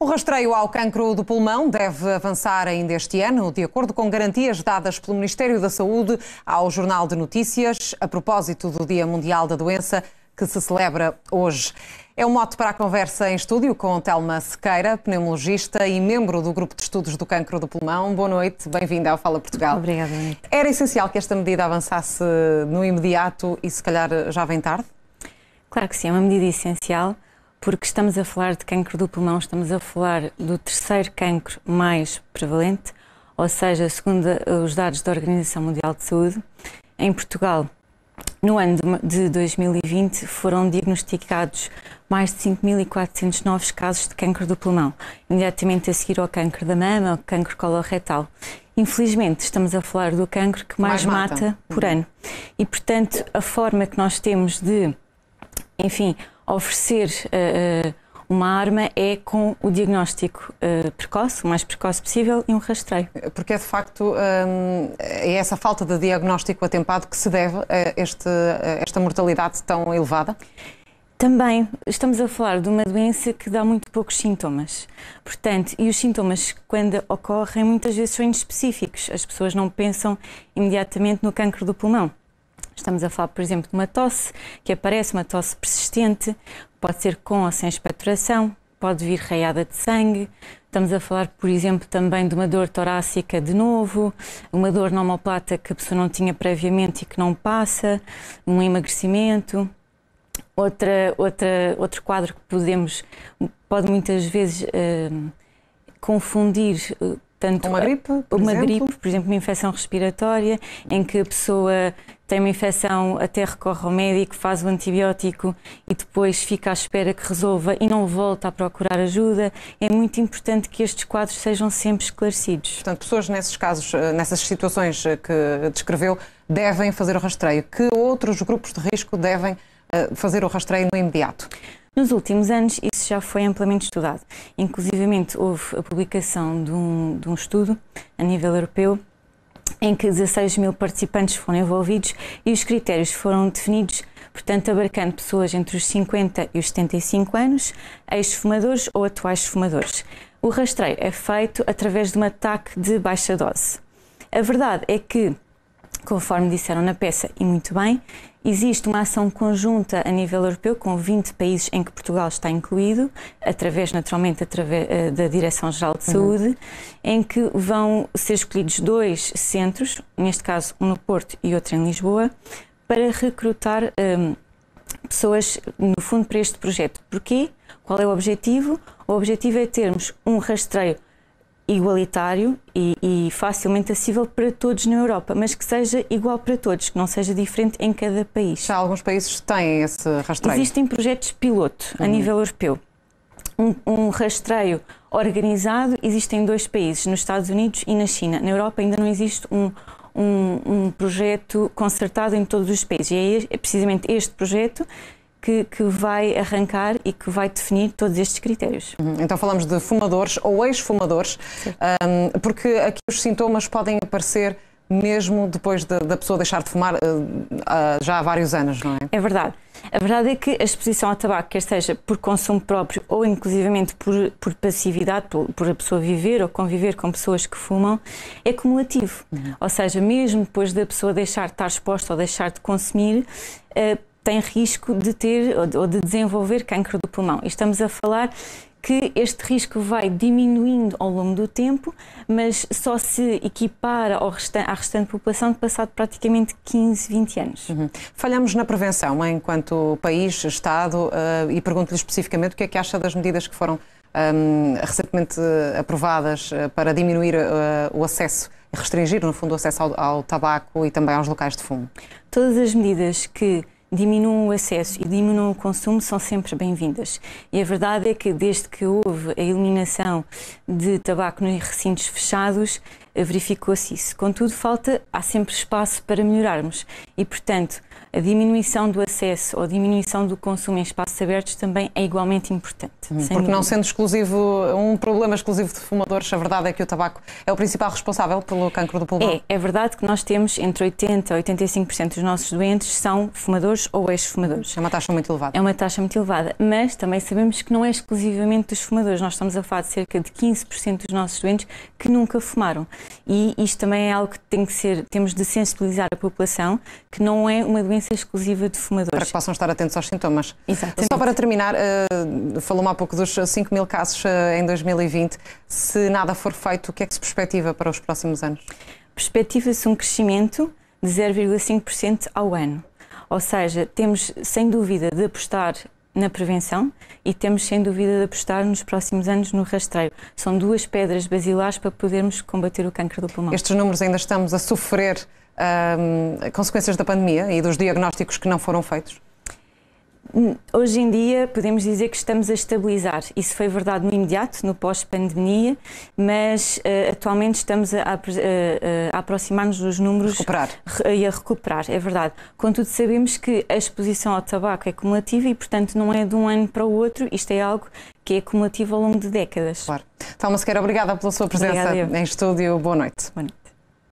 O rastreio ao cancro do pulmão deve avançar ainda este ano, de acordo com garantias dadas pelo Ministério da Saúde ao Jornal de Notícias, a propósito do Dia Mundial da Doença, que se celebra hoje. É um mote para a conversa em estúdio com Telma Sequeira, pneumologista e membro do Grupo de Estudos do Cancro do Pulmão. Boa noite, bem-vinda ao Fala Portugal. Obrigada. Era essencial que esta medida avançasse no imediato e se calhar já vem tarde? Claro que sim, é uma medida essencial porque estamos a falar de cancro do pulmão, estamos a falar do terceiro cancro mais prevalente, ou seja, segundo os dados da Organização Mundial de Saúde, em Portugal, no ano de 2020, foram diagnosticados mais de 5.400 novos casos de cancro do pulmão, imediatamente a seguir ao cancro da mama, ao cancro coloretal. Infelizmente, estamos a falar do cancro que mais, mais mata. mata por ano. E, portanto, a forma que nós temos de, enfim, oferecer uh, uma arma é com o diagnóstico uh, precoce, o mais precoce possível, e um rastreio. Porque é de facto é essa falta de diagnóstico atempado que se deve a, este, a esta mortalidade tão elevada? Também estamos a falar de uma doença que dá muito poucos sintomas. Portanto, e os sintomas, quando ocorrem, muitas vezes são inespecíficos. As pessoas não pensam imediatamente no cancro do pulmão. Estamos a falar, por exemplo, de uma tosse que aparece, uma tosse persistente, pode ser com ou sem expectoração, pode vir raiada de sangue. Estamos a falar, por exemplo, também de uma dor torácica de novo, uma dor na homoplata que a pessoa não tinha previamente e que não passa, um emagrecimento. Outra, outra, outro quadro que podemos, pode muitas vezes uh, confundir uh, tanto uma gripe, por uma exemplo? gripe, por exemplo, uma infecção respiratória, em que a pessoa tem uma infecção, até recorre ao médico, faz o antibiótico e depois fica à espera que resolva e não volta a procurar ajuda. É muito importante que estes quadros sejam sempre esclarecidos. Portanto, pessoas nesses casos, eh, nessas situações eh, que descreveu, devem fazer o rastreio. Que outros grupos de risco devem eh, fazer o rastreio no imediato? Nos últimos anos, isso já foi amplamente estudado. Inclusive, houve a publicação de um, de um estudo a nível europeu em que 16 mil participantes foram envolvidos e os critérios foram definidos, portanto, abarcando pessoas entre os 50 e os 75 anos, ex-fumadores ou atuais fumadores. O rastreio é feito através de um ataque de baixa dose. A verdade é que Conforme disseram na peça, e muito bem, existe uma ação conjunta a nível europeu com 20 países em que Portugal está incluído, através, naturalmente, através eh, da Direção-Geral de uhum. Saúde, uhum. em que vão ser escolhidos dois centros, neste caso um no Porto e outro em Lisboa, para recrutar um, ehm, pessoas, no fundo, para este projeto. Porquê? Qual é o objetivo? O objetivo é termos um rastreio igualitário e, e, facilmente acessível para todos na Europa, mas que seja igual para todos, que não seja diferente em cada país. Já alguns países têm esse rastreio. Existem projetos piloto a uhum. nível europeu. Um, um, rastreio organizado existe em dois países, nos Estados Unidos e na China. Na Europa ainda não existe um, um, um projeto concertado em todos os países. E é, é precisamente este projeto que, que vai arrancar e que vai definir todos estes critérios. Uhum. Então falamos de fumadores ou ex-fumadores, um, porque aqui os sintomas podem aparecer mesmo depois da pessoa deixar de fumar uh, uh, já há vários anos, não é? É verdade. A verdade é que a exposição ao tabaco, quer seja por consumo próprio ou inclusivamente por, por passividade, por, por, a pessoa viver ou conviver com pessoas que fumam, é cumulativo. Uhum. Ou seja, mesmo depois da pessoa deixar de estar exposta ou deixar de consumir, uh, tem risco de ter ou de desenvolver cancro do pulmão. E estamos a falar que este risco vai diminuindo ao longo do tempo, mas só se equipara ao à restante população de passado praticamente 15, 20 anos. Uhum. Falhamos na prevenção enquanto país, Estado, uh, e pergunto-lhe especificamente o que é que acha das medidas que foram um, ehm, recentemente aprovadas eh, para diminuir uh, o acesso restringir, no fundo, o acesso ao, ao tabaco e também aos locais de fumo. Todas as medidas que diminuam o acesso e diminuam o consumo são sempre bem-vindas. E a verdade é que desde que houve a eliminação de tabaco nos recintos fechados, verificou-se isso. Contudo, falta, há sempre espaço para melhorarmos e, portanto, a diminuição do acesso ou diminuição do consumo em espaços abertos também é igualmente importante. Hum, porque dúvida. não sendo exclusivo um problema exclusivo de fumadores, a verdade é que o tabaco é o principal responsável pelo cancro do pulmão. É, é verdade que nós temos entre 80 a 85% dos nossos doentes são fumadores ou ex-fumadores. É uma taxa muito elevada. É uma taxa muito elevada, mas também sabemos que não é exclusivamente dos fumadores. Nós estamos a falar de cerca de 15% dos nossos doentes que nunca fumaram e isto também é algo que tem que ser, temos de sensibilizar a população que não é uma doença exclusiva de fumadores. Para que possam estar atentos aos sintomas. Exatamente. Só para terminar, eh, falou-me há pouco dos 5 mil casos eh, em 2020. Se nada for feito, o que é que se perspectiva para os próximos anos? Perspectiva-se um crescimento de 0,5% ao ano. Ou seja, temos sem dúvida de apostar na prevenção e temos sem dúvida de apostar nos próximos anos no rastreio. São duas pedras basilares para podermos combater o câncer do pulmão. Estes números ainda estamos a sofrer hum, consequências da pandemia e dos diagnósticos que não foram feitos? Hum, hoje em dia podemos dizer que estamos a estabilizar. Isso foi verdade no imediato, no pós-pandemia, mas uh, atualmente estamos a, a, eh, eh, a aproximar-nos dos números recuperar. e a recuperar, é verdade. Contudo, sabemos que a exposição ao tabaco é cumulativa e, portanto, não é de um ano para o outro. Isto é algo que é cumulativo ao longo de décadas. Claro. Thalma Sequeira, obrigada pela sua presença em estúdio. Boa noite. Boa noite.